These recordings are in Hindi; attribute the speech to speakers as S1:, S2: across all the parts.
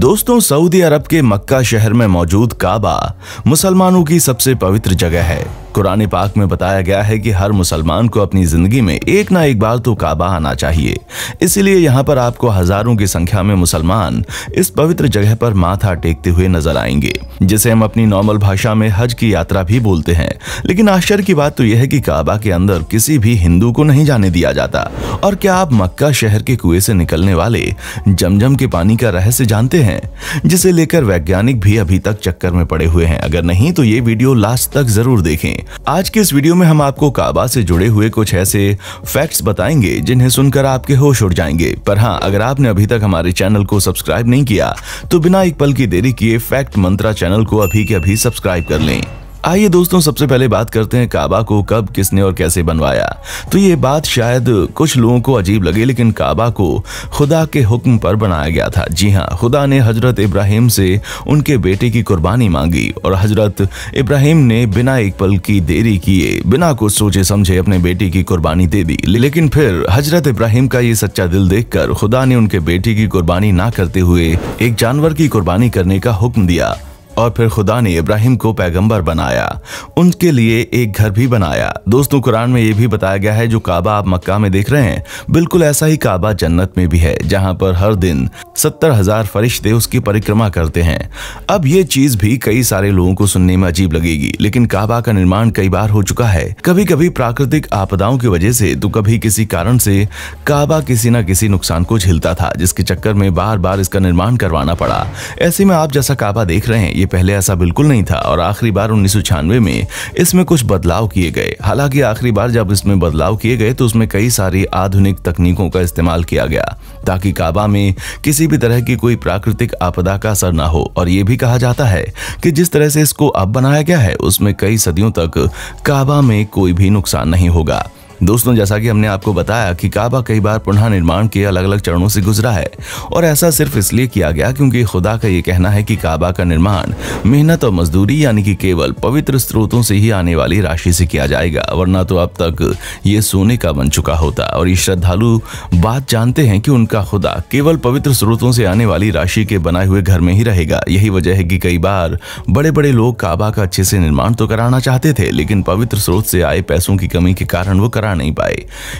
S1: दोस्तों सऊदी अरब के मक्का शहर में मौजूद काबा मुसलमानों की सबसे पवित्र जगह है कुरानी पाक में बताया गया है कि हर मुसलमान को अपनी जिंदगी में एक ना एक बार तो काबा आना चाहिए इसीलिए यहाँ पर आपको हजारों की संख्या में मुसलमान इस पवित्र जगह पर माथा टेकते हुए नजर आएंगे जिसे हम अपनी नॉर्मल भाषा में हज की यात्रा भी बोलते हैं लेकिन आश्चर्य की बात तो यह है कि काबा के अंदर किसी भी हिंदू को नहीं जाने दिया जाता और क्या आप मक्का शहर के कुएं से निकलने वाले जमजम के पानी का रहस्य जानते हैं जिसे लेकर वैज्ञानिक भी अभी तक चक्कर में पड़े हुए हैं अगर नहीं तो ये वीडियो लास्ट तक जरूर देखें आज के इस वीडियो में हम आपको काबा से जुड़े हुए कुछ ऐसे फैक्ट्स बताएंगे जिन्हें सुनकर आपके होश उड़ जाएंगे पर हाँ अगर आपने अभी तक हमारे चैनल को सब्सक्राइब नहीं किया तो बिना एक पल की देरी किए फैक्ट मंत्रा चैनल को अभी के अभी सब्सक्राइब कर लें आइए दोस्तों सबसे पहले बात करते हैं काबा को कब किसने और कैसे बनवाया तो ये बात शायद कुछ लोगों को अजीब लगे लेकिन काबा को खुदा के हुक्म पर बनाया गया था जी हाँ खुदा ने हजरत इब्राहिम से उनके बेटे की कुर्बानी मांगी और हजरत इब्राहिम ने बिना एक पल की देरी किए बिना कुछ सोचे समझे अपने बेटे की कुर्बानी दे दी लेकिन फिर हजरत इब्राहिम का ये सच्चा दिल देख खुदा ने उनके बेटे की कुर्बानी ना करते हुए एक जानवर की कुर्बानी करने का हुक्म दिया और फिर खुदा ने इब्राहिम को पैगंबर बनाया उनके लिए एक घर भी बनाया दोस्तों कुरान में ये भी बताया गया है जो काबा आप मक्का में देख रहे हैं बिल्कुल ऐसा ही काबा जन्नत में भी है जहाँ पर हर दिन सत्तर हजार फरिश्ते उसकी परिक्रमा करते हैं अब ये चीज भी कई सारे लोगों को सुनने में अजीब लगेगी लेकिन काबा का निर्माण कई बार हो चुका है कभी कभी प्राकृतिक आपदाओं की वजह से तो कभी किसी कारण से काबा किसी न किसी नुकसान को झेलता था जिसके चक्कर में बार बार इसका निर्माण करवाना पड़ा ऐसे में आप जैसा काबा देख रहे हैं ये पहले ऐसा बिल्कुल नहीं था और आखिरी बार उन्नीस में इसमें कुछ बदलाव किए गए हालांकि आखिरी बार जब इसमें बदलाव किए गए तो उसमें कई सारी आधुनिक तकनीकों का इस्तेमाल किया गया ताकि काबा में किसी भी तरह की कोई प्राकृतिक आपदा का असर ना हो और ये भी कहा जाता है कि जिस तरह से इसको अब बनाया गया है उसमें कई सदियों तक काबा में कोई भी नुकसान नहीं होगा दोस्तों जैसा कि हमने आपको बताया कि काबा कई बार पुनः निर्माण के अलग अलग चरणों से गुजरा है और ऐसा सिर्फ इसलिए किया गया क्योंकि खुदा का ये कहना है कि काबा का निर्माण मेहनत और मजदूरी यानी कि केवल पवित्र स्रोतों से ही आने वाली राशि से किया जाएगा वरना तो अब तक ये सोने का बन चुका होता और ये श्रद्धालु बात जानते हैं कि उनका खुदा केवल पवित्र स्रोतों से आने वाली राशि के बनाए हुए घर में ही रहेगा यही वजह है कि कई बार बड़े बड़े लोग काबा का अच्छे से निर्माण तो कराना चाहते थे लेकिन पवित्र स्रोत से आए पैसों की कमी के कारण वो कराना हटा नहीं पाए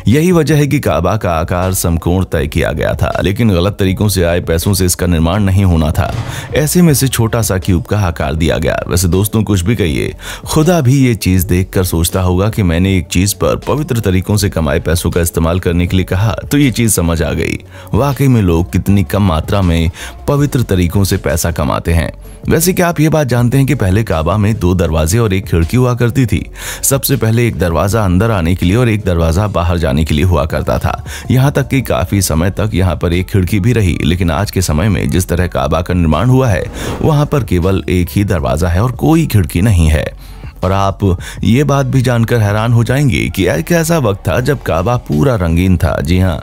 S1: यही वजह है कि काबा का आकार समकोण तय किया गया था लेकिन गलत तरीकों से आए पैसों से इसका निर्माण नहीं होना था ऐसे में इसे छोटा सा क्यूब का आकार दिया गया वैसे दोस्तों कुछ भी कहिए खुदा भी ये चीज देख सोचता होगा की मैंने एक चीज पर पवित्र तरीकों से कमाए पैसों का इस्तेमाल करने के लिए कहा तो ये चीज समझ आ गई वाकई में लोग कितनी कम मात्रा में पवित्र तरीकों से पैसा कमाते हैं वैसे क्या आप ये बात जानते हैं कि पहले काबा में दो दरवाजे और एक खिड़की हुआ करती थी सबसे पहले एक दरवाजा अंदर आने के लिए और एक दरवाजा बाहर जाने के लिए हुआ करता था यहाँ तक कि काफी समय तक यहाँ पर एक खिड़की भी रही लेकिन आज के समय में जिस तरह काबा का निर्माण हुआ है वहाँ पर केवल एक ही दरवाजा है और कोई खिड़की नहीं है और आप ये बात भी जानकर हैरान हो जाएंगे कि एक ऐसा वक्त था जब काबा पूरा रंगीन था जी हाँ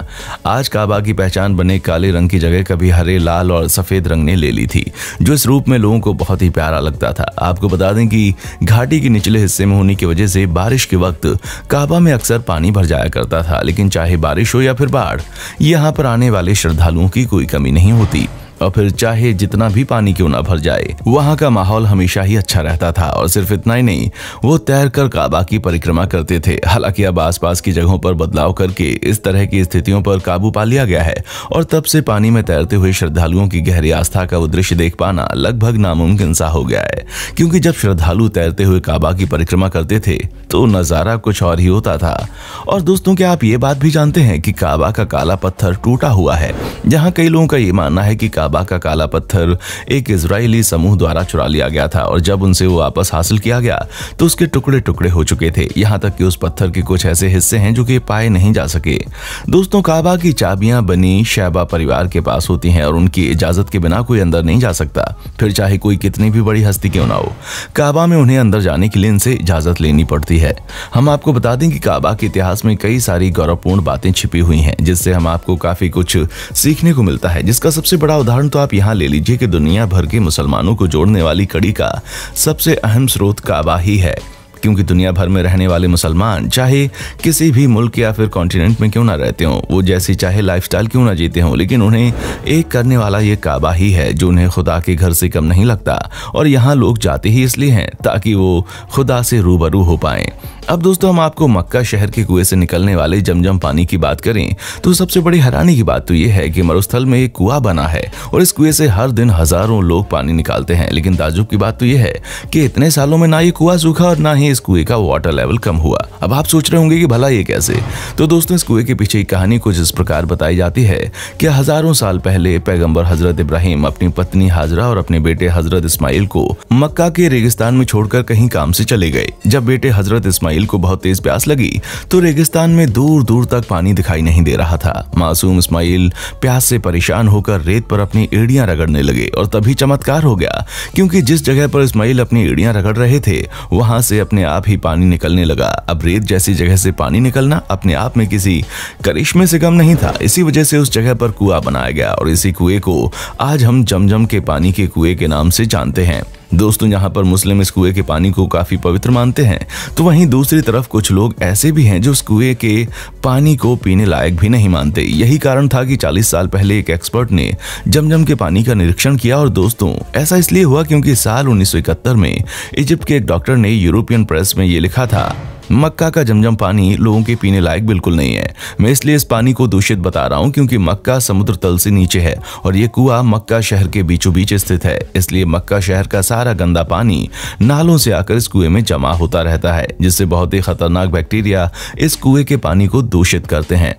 S1: आज काबा की पहचान बने काले रंग की जगह कभी हरे लाल और सफ़ेद रंग ने ले ली थी जो इस रूप में लोगों को बहुत ही प्यारा लगता था आपको बता दें कि घाटी के निचले हिस्से में होने की वजह से बारिश के वक्त काबा में अक्सर पानी भर जाया करता था लेकिन चाहे बारिश हो या फिर बाढ़ यहाँ पर आने वाले श्रद्धालुओं की कोई कमी नहीं होती और फिर चाहे जितना भी पानी क्यों ना भर जाए वहाँ का माहौल हमेशा ही अच्छा रहता था और सिर्फ इतना ही नहीं वो तैर कर काबा की परिक्रमा करते थे हालांकि अब आसपास की जगहों पर बदलाव करके इस तरह की स्थितियों पर काबू पा लिया गया है और तब से पानी में तैरते हुए श्रद्धालुओं की गहरी आस्था का वो दृश्य देख पाना लगभग नामुमकिन सा हो गया है क्योंकि जब श्रद्धालु तैरते हुए काबा की परिक्रमा करते थे तो नज़ारा कुछ और ही होता था और दोस्तों क्या आप ये बात भी जानते हैं कि काबा का काला पत्थर टूटा हुआ है जहाँ कई लोगों का ये मानना है कि काबा काबा का काला पत्थर एक इसराइली समूह द्वारा चुरा लिया गया था और जब उनसे वो वापस हासिल किया गया तो उसके टुकड़े टुकड़े हो चुके थे यहाँ तक कि उस पत्थर के कुछ ऐसे हिस्से हैं जो कि पाए नहीं जा सके दोस्तों काबा की चाबियां बनी शैबा परिवार के पास होती हैं और उनकी इजाजत के बिना कोई अंदर नहीं जा सकता फिर चाहे कोई कितनी भी बड़ी हस्ती क्यों ना हो काबा में उन्हें अंदर जाने के लिए इनसे इजाजत लेनी पड़ती है हम आपको बता दें कि काबा के इतिहास में कई सारी गौरवपूर्ण बातें छिपी हुई हैं जिससे हम आपको काफी कुछ सीखने को मिलता है जिसका सबसे बड़ा उदाहरण उदाहरण तो आप यहाँ ले लीजिए कि दुनिया भर के मुसलमानों को जोड़ने वाली कड़ी का सबसे अहम स्रोत काबा ही है क्योंकि दुनिया भर में रहने वाले मुसलमान चाहे किसी भी मुल्क या फिर कॉन्टिनेंट में क्यों ना रहते हों वो जैसी चाहे लाइफ क्यों ना जीते हों लेकिन उन्हें एक करने वाला ये काबा ही है जो उन्हें खुदा के घर से कम नहीं लगता और यहाँ लोग जाते ही इसलिए हैं ताकि वो खुदा से रूबरू हो पाए अब दोस्तों हम आपको मक्का शहर के कुएं से निकलने वाले जमजम पानी की बात करें तो सबसे बड़ी हैरानी की बात तो ये है कि मरुस्थल में एक कुआ बना है और इस कुएं से हर दिन हजारों लोग पानी निकालते हैं लेकिन ताजुब की बात तो ये है कि इतने सालों में ना ये कुआ सूखा और ना ही ही इस कुएं का वाटर लेवल कम हुआ अब आप सोच रहे होंगे कि भला ये कैसे तो दोस्तों इस कुएं के पीछे की कहानी कुछ इस प्रकार बताई जाती है कि हजारों साल पहले पैगंबर हजरत इब्राहिम अपनी पत्नी हाजरा और अपने बेटे हजरत इस्माइल को मक्का के रेगिस्तान में छोड़कर कहीं काम से चले गए जब बेटे हजरत इस्माइल को बहुत तेज प्यास लगी तो रेगिस्तान में दूर दूर तक पानी दिखाई नहीं दे रहा था मासूम इस्माइल प्यास से परेशान होकर रेत पर अपनी एड़िया रगड़ने लगे और तभी चमत्कार हो गया क्योंकि जिस जगह पर इस्माइल अपनी एड़िया रगड़ रहे थे वहां से अपने अपने आप ही पानी निकलने लगा अब रेत जैसी जगह से पानी निकलना अपने आप में किसी करिश्मे से कम नहीं था इसी वजह से उस जगह पर कुआं बनाया गया और इसी कुएं को आज हम जमजम के पानी के कुएं के नाम से जानते हैं दोस्तों यहाँ पर मुस्लिम इस कुएं के पानी को काफी पवित्र मानते हैं तो वहीं दूसरी तरफ कुछ लोग ऐसे भी हैं जो इस कुएं के पानी को पीने लायक भी नहीं मानते यही कारण था कि 40 साल पहले एक एक्सपर्ट ने जमजम के पानी का निरीक्षण किया और दोस्तों ऐसा इसलिए हुआ क्योंकि साल उन्नीस में इजिप्ट के एक डॉक्टर ने यूरोपियन प्रेस में ये लिखा था मक्का का जमजम पानी लोगों के पीने लायक बिल्कुल नहीं है मैं इसलिए इस पानी को दूषित बता रहा हूँ क्योंकि मक्का समुद्र तल से नीचे है और ये कुआ मक्का शहर के बीचों बीच स्थित है इसलिए मक्का शहर का सारा गंदा पानी नालों से आकर इस कुएं में जमा होता रहता है जिससे बहुत ही खतरनाक बैक्टीरिया इस कुएं के पानी को दूषित करते हैं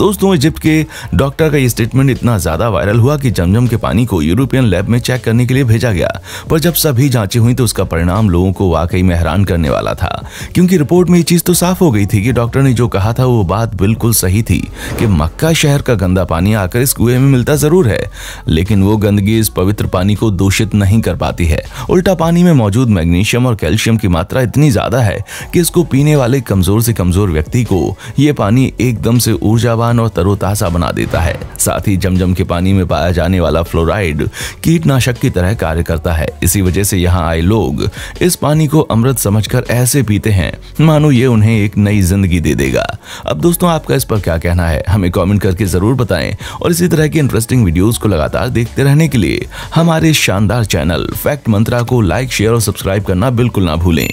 S1: दोस्तों इजिप्ट के डॉक्टर का ये स्टेटमेंट इतना ज्यादा वायरल हुआ कि जमजम के पानी को यूरोपियन लैब में चेक करने के लिए भेजा गया पर जब सभी जांचें हुई तो उसका परिणाम लोगों को वाकई में हैरान करने वाला था क्योंकि रिपोर्ट में ये चीज तो साफ हो गई थी कि डॉक्टर ने जो कहा था वो बात बिल्कुल सही थी कि मक्का शहर का गंदा पानी आकर इस कुएं में मिलता जरूर है लेकिन वो गंदगी इस पवित्र पानी को दूषित नहीं कर पाती है उल्टा पानी में मौजूद मैग्नीशियम और कैल्शियम की मात्रा इतनी ज्यादा है कि इसको पीने वाले कमजोर से कमजोर व्यक्ति को ये पानी एकदम से ऊर्जा जवान और तरोताजा बना देता है साथ ही जमजम के पानी में पाया जाने वाला फ्लोराइड कीटनाशक की तरह कार्य करता है इसी वजह से यहाँ आए लोग इस पानी को अमृत समझकर ऐसे पीते हैं मानो ये उन्हें एक नई जिंदगी दे देगा अब दोस्तों आपका इस पर क्या कहना है हमें कॉमेंट करके जरूर बताए और इसी तरह की इंटरेस्टिंग वीडियो को लगातार देखते रहने के लिए हमारे शानदार चैनल फैक्ट मंत्रा को लाइक शेयर और सब्सक्राइब करना बिल्कुल ना भूलें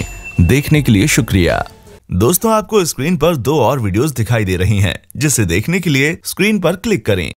S1: देखने के लिए शुक्रिया दोस्तों आपको स्क्रीन पर दो और वीडियोस दिखाई दे रही हैं जिसे देखने के लिए स्क्रीन पर क्लिक करें